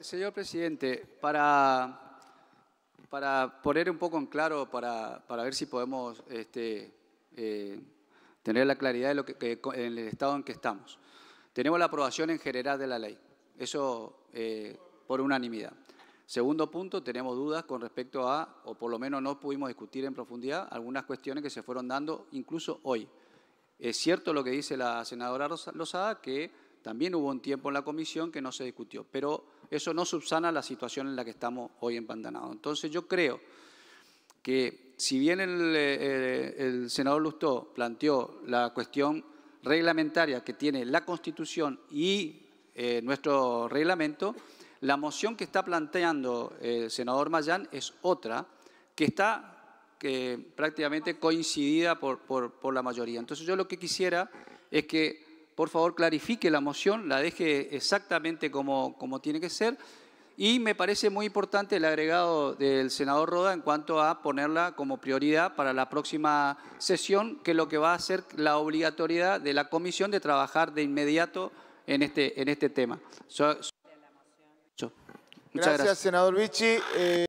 señor presidente, para, poner un poco en claro, para, ver si podemos este, eh, tener la claridad de lo que, en el estado en que estamos. Tenemos la aprobación en general de la ley, eso eh, por unanimidad. Segundo punto, tenemos dudas con respecto a, o por lo menos no pudimos discutir en profundidad, algunas cuestiones que se fueron dando incluso hoy. Es cierto lo que dice la senadora Lozada, que también hubo un tiempo en la comisión que no se discutió, pero eso no subsana la situación en la que estamos hoy empantanados. Entonces yo creo que si bien eh, eh, el, senador Lustó planteó la cuestión reglamentaria que tiene la Constitución y eh, nuestro reglamento, la moción que está planteando el senador Mayán es otra que está que prácticamente coincidida por, por, por la mayoría. Entonces yo lo que quisiera es que por favor clarifique la moción, la deje exactamente como, como tiene que ser. Y me parece muy importante el agregado del senador Roda en cuanto a ponerla como prioridad para la próxima sesión, que es lo que va a ser la obligatoriedad de la comisión de trabajar de inmediato en este, en este tema. Muchas gracias, senador Vichy. Eh,